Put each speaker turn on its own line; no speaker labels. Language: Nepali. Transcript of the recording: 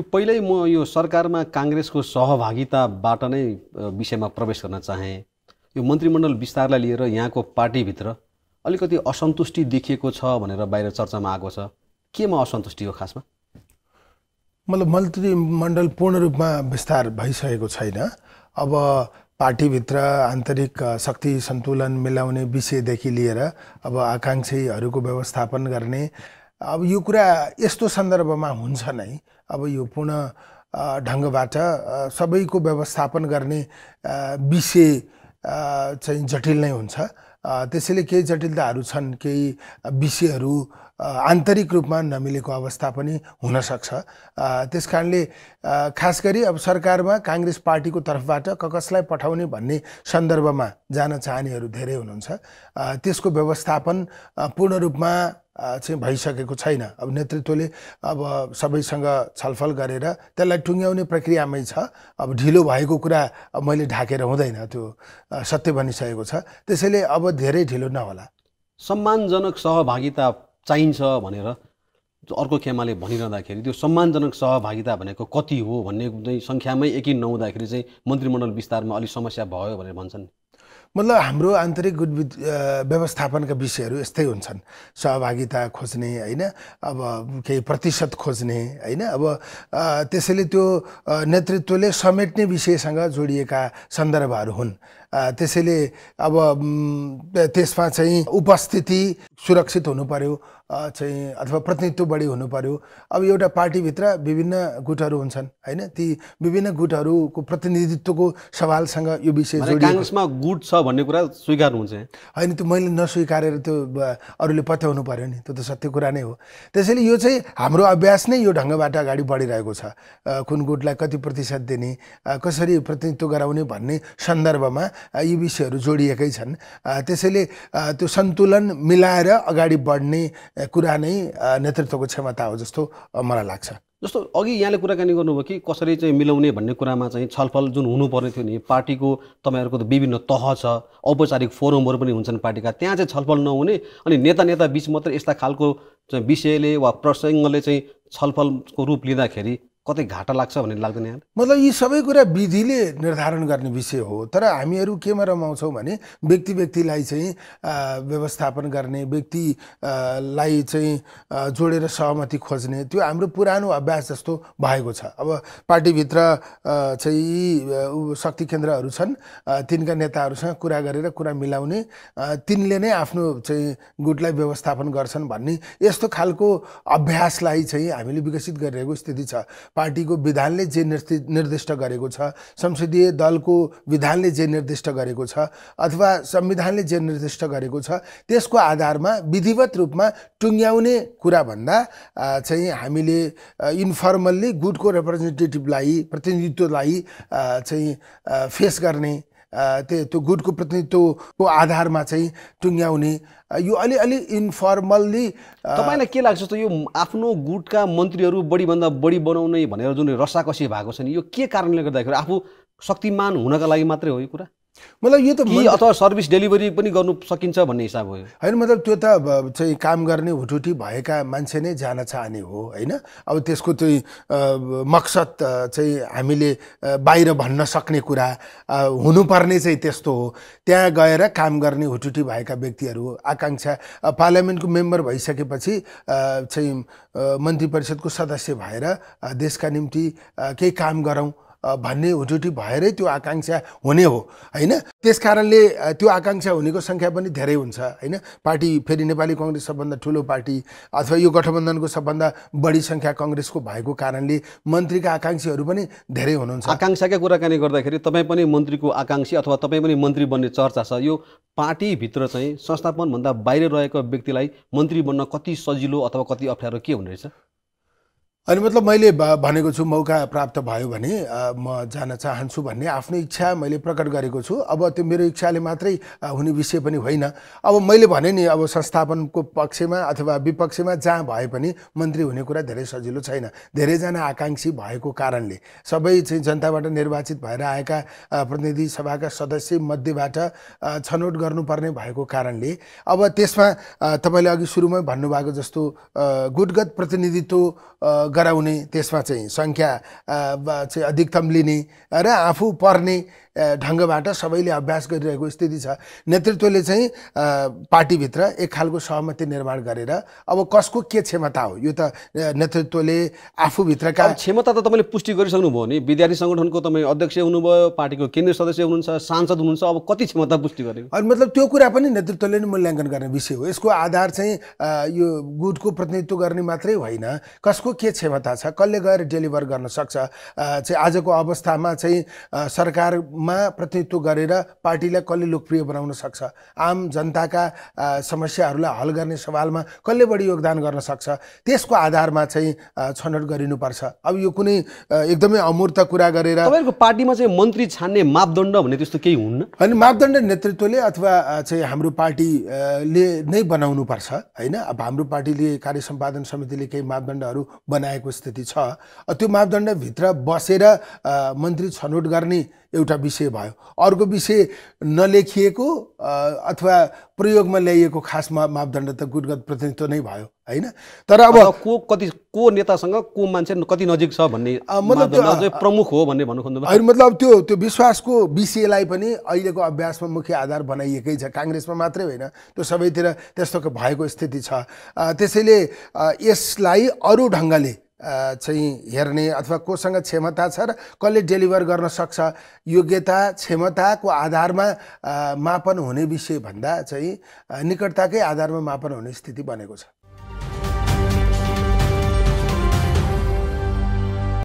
यो पहिल्यै म यो सरकारमा काङ्ग्रेसको सहभागिताबाट नै विषयमा प्रवेश गर्न चाहेँ यो मन्त्रीमण्डल विस्तारलाई लिएर यहाँको पार्टीभित्र अलिकति असन्तुष्टि देखिएको छ भनेर बाहिर चर्चामा आएको छ केमा असन्तुष्टि हो खासमा
मतलब मन्त्रीमण्डल पूर्ण रूपमा विस्तार भइसकेको छैन अब पार्टीभित्र आन्तरिक शक्ति सन्तुलन मिलाउने विषयदेखि लिएर अब आकाङ्क्षीहरूको व्यवस्थापन गर्ने अब यो कुरा यस्तो सन्दर्भमा हुन्छ नै अब यो पूर्ण ढङ्गबाट सबैको व्यवस्थापन गर्ने विषय चाहिँ जटिल नै हुन्छ त्यसैले केही जटिलताहरू छन् केही विषयहरू आन्तरिक रूपमा नमिलेको अवस्था पनि हुनसक्छ त्यस कारणले खास गरी अब सरकारमा काङ्ग्रेस पार्टीको तर्फबाट क कसलाई पठाउने भन्ने सन्दर्भमा जान चाहनेहरू धेरै हुनुहुन्छ त्यसको व्यवस्थापन पूर्ण रूपमा चाहिँ भइसकेको छैन अब नेतृत्वले अब सबैसँग छलफल गरेर त्यसलाई टुङ्ग्याउने प्रक्रियामै छ अब ढिलो भएको कुरा मैले ढाकेर हुँदैन त्यो सत्य भनिसकेको छ त्यसैले अब धेरै ढिलो नहोला
सम्मानजनक सहभागिता चाहिन्छ भनेर अर्को खेमाले भनिरहँदाखेरि त्यो सम्मानजनक सहभागिता भनेको कति हो भन्ने चाहिँ सङ्ख्यामै एकिन नहुँदाखेरि चाहिँ मन्त्रीमण्डल विस्तारमा अलिक समस्या भयो भनेर भन्छन्
मतलब हाम्रो आन्तरिक गुट व्यवस्थापनका विषयहरू यस्तै हुन्छन् सहभागिता खोज्ने होइन अब केही प्रतिशत खोज्ने होइन अब त्यसैले त्यो नेतृत्वले समेट्ने विषयसँग जोडिएका सन्दर्भहरू हुन् त्यसैले अब त्यसमा चाहिँ उपस्थिति सुरक्षित हुनु पर्यो चाहिँ अथवा प्रतिनिधित्व बढी हुनु पर्यो अब एउटा पार्टीभित्र विभिन्न गुटहरू हुन्छन् होइन ती विभिन्न गुटहरूको प्रतिनिधित्वको सवालसँग यो विषय काङ्ग्रेसमा
गुट छ भन्ने कुरा हुन्छ
होइन त्यो मैले नस्वीकारेर त्यो अरूले पत्याउनु पर्यो नि त्यो त सत्य कुरा नै हो त्यसैले यो चाहिँ हाम्रो अभ्यास नै यो ढङ्गबाट अगाडि बढिरहेको छ कुन गुटलाई कति प्रतिशत दिने कसरी प्रतिनिधित्व गराउने भन्ने सन्दर्भमा यी विषयहरू जोडिएकै छन् त्यसैले त्यो सन्तुलन मिलाएर अगाडि बढ्ने कुरा नै नेतृत्वको क्षमता हो जस्तो मलाई लाग्छ
जस्तो अघि यहाँले कुराकानी गर्नुभयो कि कसरी चाहिँ मिलाउने भन्ने कुरामा चाहिँ छलफल जुन हुनुपर्ने थियो नि पार्टीको तपाईँहरूको त विभिन्न तह छ औपचारिक फोरमहरू पनि हुन्छन् पार्टीका त्यहाँ चाहिँ छलफल नहुने अनि नेता नेता बिच मात्रै यस्ता खालको विषयले वा प्रसङ्गले चाहिँ छलफलको रूप लिँदाखेरि कतै घाटा लाग्छ भन्ने लाग्दैन यहाँ
मतलब यी सबै कुरा विधिले निर्धारण गर्ने विषय हो तर हामीहरू केमा रमाउँछौँ भने व्यक्ति व्यक्तिलाई चाहिँ व्यवस्थापन गर्ने व्यक्तिलाई चाहिँ जोडेर सहमति खोज्ने त्यो हाम्रो पुरानो अभ्यास जस्तो भएको छ अब पार्टीभित्र चाहिँ यी शक्ति केन्द्रहरू छन् तिनका नेताहरूसँग कुरा गरेर कुरा मिलाउने तिनले नै आफ्नो चाहिँ गुटलाई व्यवस्थापन गर्छन् भन्ने यस्तो खालको अभ्यासलाई चाहिँ हामीले विकसित गरिरहेको स्थिति छ पार्टीको विधानले जे निर्दिष्ट गरेको छ संसदीय दलको विधानले जे निर्दिष्ट गरेको छ अथवा संविधानले जे निर्दिष्ट गरेको छ त्यसको आधारमा विधिवत रूपमा टुङ्ग्याउने कुराभन्दा चाहिँ हामीले इन्फर्मल्ली गुडको रिप्रेजेन्टेटिभलाई प्रतिनिधित्वलाई चाहिँ फेस गर्ने त्यो त्यो गुटको प्रतिनिधित्वको आधारमा चाहिँ टुङ्ग्याउने यो अलिअलि इन्फर्मल्ली तपाईँलाई के लाग्छ त यो आफ्नो
गुटका मन्त्रीहरू बढीभन्दा बढी बनाउने भनेर जुन रसाकसी भएको छ नि यो के कारणले गर्दाखेरि आफू शक्तिमान हुनका लागि मात्रै हो यो कुरा मलाई यो त अथवा सर्भिस डेलिभरी पनि गर्नु सकिन्छ भन्ने हिसाब हो
होइन मतलब त्यो त चाहिँ काम गर्ने हुटुटी भएका मान्छे नै जान चाहने हो होइन अब त्यसको चाहिँ मकसद चाहिँ हामीले बाहिर भन्न सक्ने कुरा हुनुपर्ने चाहिँ त्यस्तो हो त्यहाँ गएर काम गर्ने हुटुटी भएका व्यक्तिहरू आकाङ्क्षा पार्लियामेन्टको मेम्बर भइसकेपछि चाहिँ मन्त्री परिषदको सदस्य भएर देशका निम्ति केही काम गरौँ भन्ने हुटुटी भएरै त्यो आकाङ्क्षा हुने हो होइन त्यस कारणले त्यो आकाङ्क्षा हुनेको सङ्ख्या पनि धेरै हुन्छ होइन पार्टी फेरि नेपाली कङ्ग्रेस सबभन्दा ठुलो पार्टी अथवा यो गठबन्धनको सबभन्दा बढी सङ्ख्या कङ्ग्रेसको भएको कारणले मन्त्रीका आकाङ्क्षीहरू पनि धेरै हुनुहुन्छ
आकाङ्क्षाकै कुराकानी गर्दाखेरि तपाईँ पनि मन्त्रीको आकाङ्क्षी अथवा तपाईँ पनि मन्त्री बन्ने चर्चा छ यो पार्टीभित्र चाहिँ संस्थापनभन्दा बाहिर रहेको व्यक्तिलाई मन्त्री बन्न कति सजिलो अथवा कति अप्ठ्यारो के हुने रहेछ
अनि मतलब मैले भनेको छु मौका प्राप्त भयो भने म जान चाहन्छु भन्ने आफ्नो इच्छा मैले प्रकट गरेको छु अब त्यो मेरो इच्छाले मात्रै हुने विषय पनि होइन अब मैले भने नि अब संस्थापनको पक्षमा अथवा विपक्षमा जहाँ भए पनि मन्त्री हुने कुरा धेरै सजिलो छैन धेरैजना आकाङ्क्षी भएको कारणले सबै चाहिँ जनताबाट निर्वाचित भएर आएका प्रतिनिधि सभाका सदस्य मध्येबाट छनौट गर्नुपर्ने भएको कारणले अब त्यसमा तपाईँले अघि सुरुमै भन्नुभएको जस्तो गुटगत प्रतिनिधित्व गराउने त्यसमा चाहिँ सङ्ख्या चाहिँ अधिकतम लिने र आफू पर्ने ढङ्गबाट सबैले अभ्यास गरिरहेको स्थिति छ नेतृत्वले चाहिँ पार्टीभित्र एक खालको सहमति निर्माण गरेर अब कसको के क्षमता हो यो त नेतृत्वले आफूभित्रका क्षमता त तपाईँले पुष्टि
गरिसक्नुभयो नि विद्यार्थी सङ्गठनको तपाईँ अध्यक्ष हुनुभयो पार्टीको केन्द्रीय सदस्य हुनुहुन्छ सांसद हुनुहुन्छ अब कति क्षमता पुष्टि गरेको
अनि मतलब त्यो कुरा पनि नेतृत्वले नै मूल्याङ्कन गर्ने विषय हो यसको आधार चाहिँ यो गुटको प्रतिनिधित्व गर्ने मात्रै होइन कसको के क्षमता छ कसले गएर डेलिभर गर्न सक्छ चाहिँ आजको अवस्थामा चाहिँ सरकारमा प्रतिनिधित्व गरेर पार्टीलाई कसले लोकप्रिय बनाउन सक्छ आम जनताका समस्याहरूलाई हल गर्ने सवालमा कसले बढी योगदान गर्न सक्छ त्यसको आधारमा चाहिँ छनौट गरिनुपर्छ अब यो कुनै एकदमै अमूर्त कुरा गरेर तपाईँहरूको पार्टीमा चाहिँ मन्त्री छान्ने मापदण्ड भन्ने त्यस्तो केही हुन्न होइन मापदण्ड नेतृत्वले अथवा चाहिँ हाम्रो पार्टीले नै बनाउनुपर्छ होइन अब हाम्रो पार्टीले कार्य सम्पादन समितिले केही मापदण्डहरू बनाए बनाएको स्थिति छ त्यो मापदण्डभित्र बसेर मन्त्री छनौट गर्ने एउटा विषय भयो अर्को विषय नलेखिएको अथवा प्रयोगमा ल्याइएको खास मा मापदण्ड त गुटगत प्रतिनिधित्व नै भयो होइन
तर अब को कति को नेतासँग को मान्छे कति नजिक छ भन्ने मतलब प्रमुख हो भन्ने भन्नु खोज्नु होइन
मतलब त्यो त्यो विश्वासको विषयलाई पनि अहिलेको अभ्यासमा मुख्य आधार बनाइएकै छ काङ्ग्रेसमा मात्रै होइन त्यो सबैतिर त्यस्तो भएको स्थिति छ त्यसैले यसलाई अरू ढङ्गले चाहिँ हेर्ने अथवा कोसँग क्षमता छ र कसले डेलिभर गर्न सक्छ योग्यता क्षमताको आधारमा मापन हुने विषयभन्दा चाहिँ निकटताकै आधारमा मापन हुने स्थिति बनेको छ